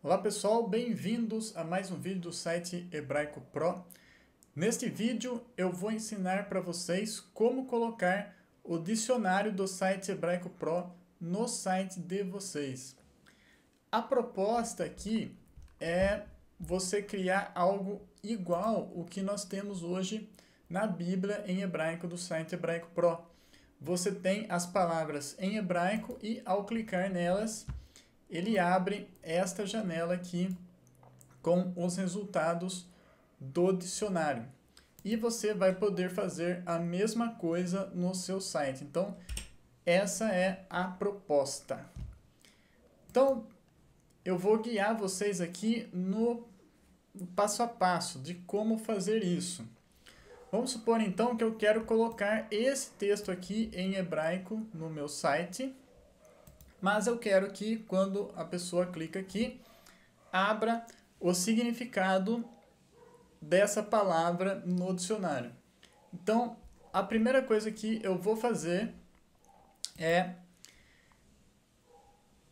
Olá pessoal, bem-vindos a mais um vídeo do site Hebraico Pro. Neste vídeo eu vou ensinar para vocês como colocar o dicionário do site Hebraico Pro no site de vocês. A proposta aqui é você criar algo igual o que nós temos hoje na Bíblia em hebraico do site Hebraico Pro. Você tem as palavras em hebraico e ao clicar nelas ele abre esta janela aqui com os resultados do dicionário. E você vai poder fazer a mesma coisa no seu site. Então, essa é a proposta. Então, eu vou guiar vocês aqui no passo a passo de como fazer isso. Vamos supor então que eu quero colocar esse texto aqui em hebraico no meu site mas eu quero que quando a pessoa clica aqui, abra o significado dessa palavra no dicionário. Então, a primeira coisa que eu vou fazer é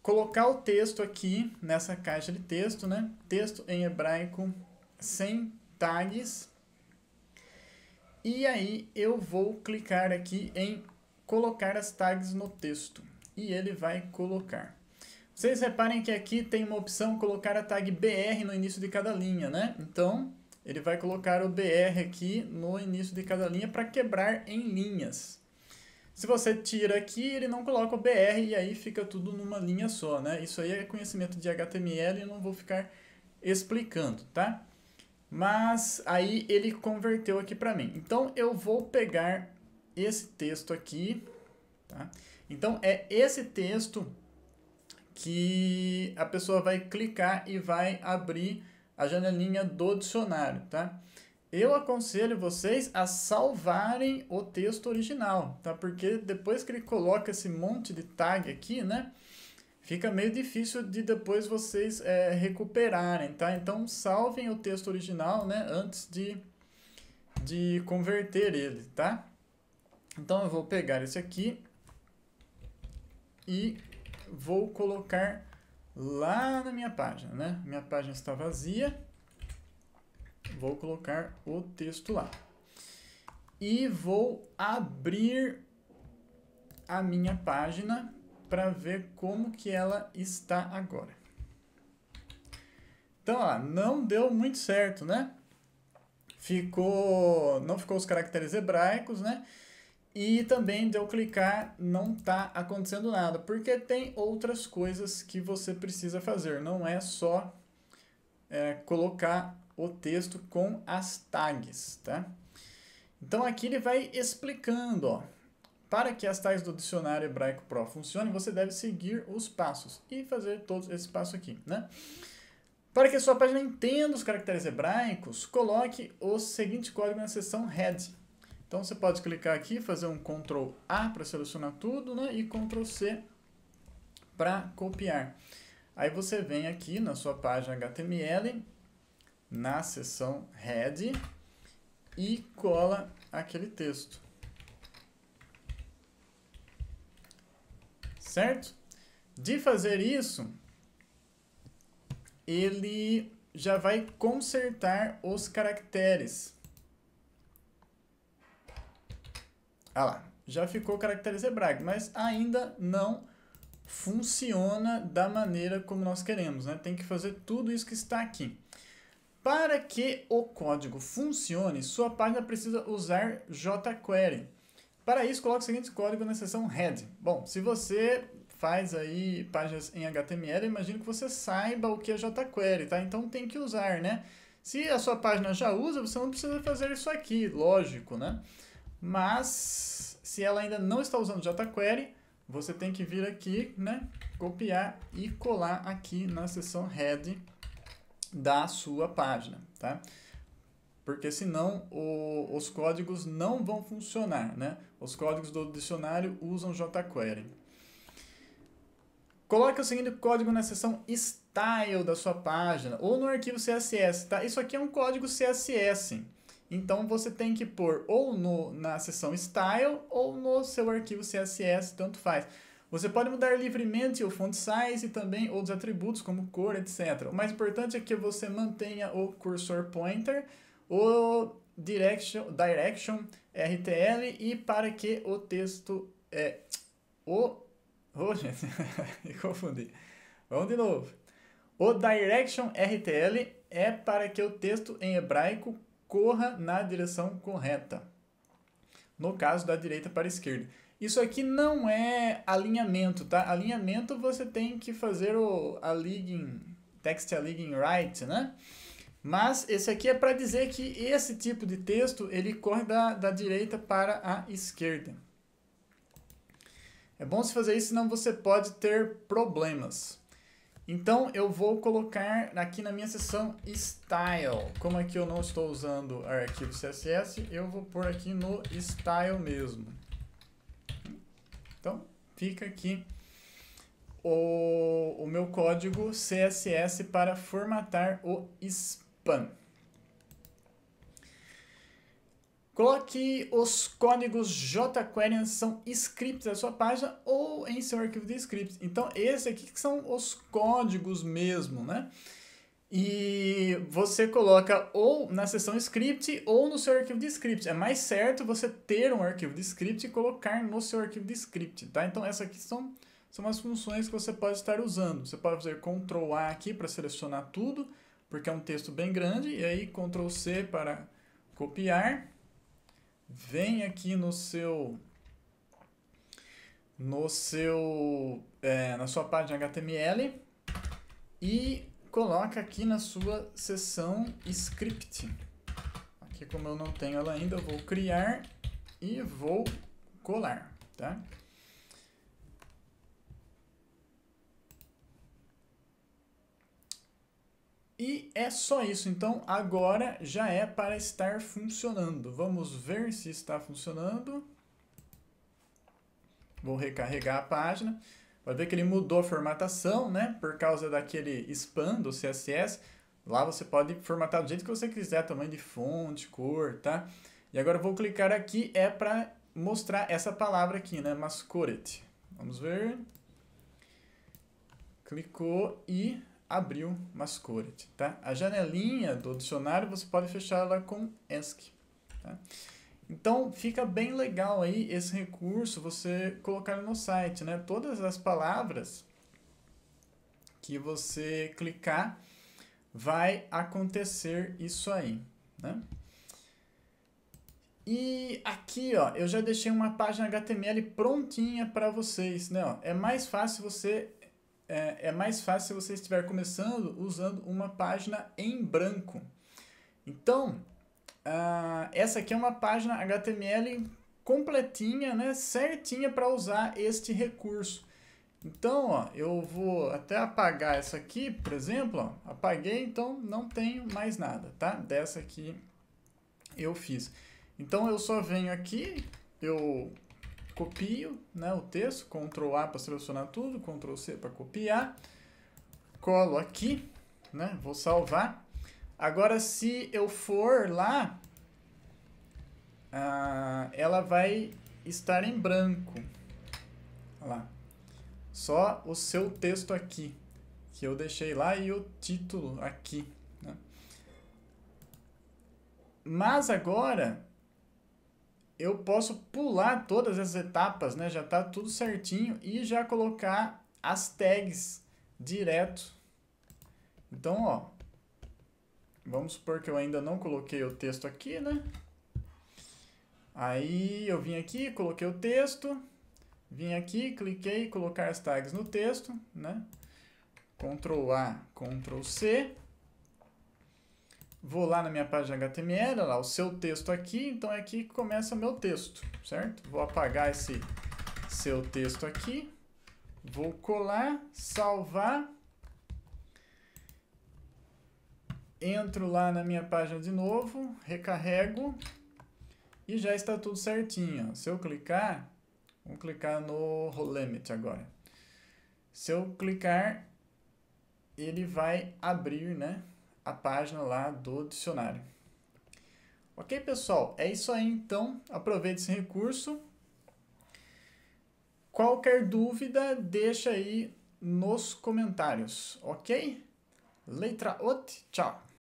colocar o texto aqui nessa caixa de texto, né? Texto em hebraico sem tags. E aí eu vou clicar aqui em colocar as tags no texto e ele vai colocar. Vocês reparem que aqui tem uma opção colocar a tag BR no início de cada linha, né? Então, ele vai colocar o BR aqui no início de cada linha para quebrar em linhas. Se você tira aqui, ele não coloca o BR e aí fica tudo numa linha só, né? Isso aí é conhecimento de HTML, e não vou ficar explicando, tá? Mas aí ele converteu aqui para mim. Então eu vou pegar esse texto aqui, tá? Então é esse texto que a pessoa vai clicar e vai abrir a janelinha do dicionário, tá? Eu aconselho vocês a salvarem o texto original, tá? Porque depois que ele coloca esse monte de tag aqui, né? Fica meio difícil de depois vocês é, recuperarem, tá? Então salvem o texto original, né? Antes de, de converter ele, tá? Então eu vou pegar esse aqui e vou colocar lá na minha página, né? Minha página está vazia, vou colocar o texto lá. E vou abrir a minha página para ver como que ela está agora. Então, ó, não deu muito certo, né? Ficou, não ficou os caracteres hebraicos, né? e também de eu clicar não tá acontecendo nada, porque tem outras coisas que você precisa fazer, não é só é, colocar o texto com as tags, tá? Então aqui ele vai explicando, ó. Para que as tags do dicionário hebraico Pro funcionem, você deve seguir os passos e fazer todos esse passo aqui, né? Para que a sua página entenda os caracteres hebraicos, coloque o seguinte código na seção head. Então você pode clicar aqui, fazer um Ctrl A para selecionar tudo, né? E Ctrl C para copiar. Aí você vem aqui na sua página HTML, na seção Head, e cola aquele texto. Certo? De fazer isso, ele já vai consertar os caracteres Ah lá, já ficou caracteres hebraicos, mas ainda não funciona da maneira como nós queremos, né? Tem que fazer tudo isso que está aqui. Para que o código funcione, sua página precisa usar jQuery. Para isso, coloque o seguinte código na seção head. Bom, se você faz aí páginas em HTML, imagino que você saiba o que é jQuery, tá? Então tem que usar, né? Se a sua página já usa, você não precisa fazer isso aqui, lógico, né? Mas, se ela ainda não está usando jQuery, você tem que vir aqui, né, copiar e colar aqui na seção head da sua página, tá? Porque senão o, os códigos não vão funcionar, né? Os códigos do dicionário usam jQuery. Coloque o seguinte código na seção style da sua página ou no arquivo CSS, tá? Isso aqui é um código CSS. Então você tem que pôr ou no, na seção style ou no seu arquivo CSS, tanto faz. Você pode mudar livremente o font size e também outros atributos como cor, etc. O mais importante é que você mantenha o cursor pointer, o direction, direction RTL e para que o texto é o oh, gente, me confundi. Vamos de novo. O direction RTL é para que o texto em hebraico corra na direção correta. No caso da direita para a esquerda. Isso aqui não é alinhamento, tá? Alinhamento você tem que fazer o aligned, text aligned right, né? Mas esse aqui é para dizer que esse tipo de texto ele corre da, da direita para a esquerda. É bom se fazer isso, senão você pode ter problemas. Então eu vou colocar aqui na minha seção Style. Como aqui é eu não estou usando arquivo CSS, eu vou pôr aqui no Style mesmo. Então fica aqui o, o meu código CSS para formatar o spam. Coloque os códigos jQuery são scripts da sua página ou em seu arquivo de scripts. Então, esse aqui que são os códigos mesmo, né? E você coloca ou na seção script ou no seu arquivo de script. É mais certo você ter um arquivo de script e colocar no seu arquivo de script, tá? Então, essas aqui são, são as funções que você pode estar usando. Você pode fazer Ctrl A aqui para selecionar tudo, porque é um texto bem grande, e aí Ctrl C para copiar vem aqui no seu no seu é, na sua página HTML e coloca aqui na sua seção script. Aqui como eu não tenho ela ainda, eu vou criar e vou colar, tá? E é só isso, então agora já é para estar funcionando. Vamos ver se está funcionando. Vou recarregar a página. Pode ver que ele mudou a formatação, né? Por causa daquele spam do CSS. Lá você pode formatar do jeito que você quiser, tamanho de fonte, cor, tá? E agora eu vou clicar aqui, é para mostrar essa palavra aqui, né? Mascoret. Vamos ver. Clicou e abriu mascote tá? A janelinha do dicionário você pode fechar ela com ESC, tá? Então fica bem legal aí esse recurso você colocar no site, né? Todas as palavras que você clicar vai acontecer isso aí, né? E aqui, ó, eu já deixei uma página HTML prontinha para vocês, né? Ó, é mais fácil você é, é mais fácil se você estiver começando usando uma página em branco. Então, uh, essa aqui é uma página HTML completinha, né, certinha para usar este recurso. Então, ó, eu vou até apagar essa aqui, por exemplo, ó, apaguei, então não tenho mais nada, tá? Dessa aqui eu fiz. Então, eu só venho aqui, eu copio né, o texto, Ctrl A para selecionar tudo, Ctrl C para copiar, colo aqui, né, vou salvar. Agora, se eu for lá, ah, ela vai estar em branco. Olha lá. Só o seu texto aqui, que eu deixei lá, e o título aqui. Né? Mas agora, eu posso pular todas as etapas, né? Já está tudo certinho e já colocar as tags direto. Então, ó, vamos supor que eu ainda não coloquei o texto aqui, né? Aí eu vim aqui, coloquei o texto, vim aqui, cliquei, colocar as tags no texto, né? Ctrl A, Ctrl C vou lá na minha página HTML, lá o seu texto aqui, então é aqui que começa meu texto, certo? Vou apagar esse seu texto aqui, vou colar, salvar, entro lá na minha página de novo, recarrego e já está tudo certinho. Se eu clicar, vou clicar no limit agora. Se eu clicar, ele vai abrir, né? a página lá do dicionário. Ok, pessoal? É isso aí, então. Aproveite esse recurso. Qualquer dúvida, deixa aí nos comentários, ok? Letra ot, tchau!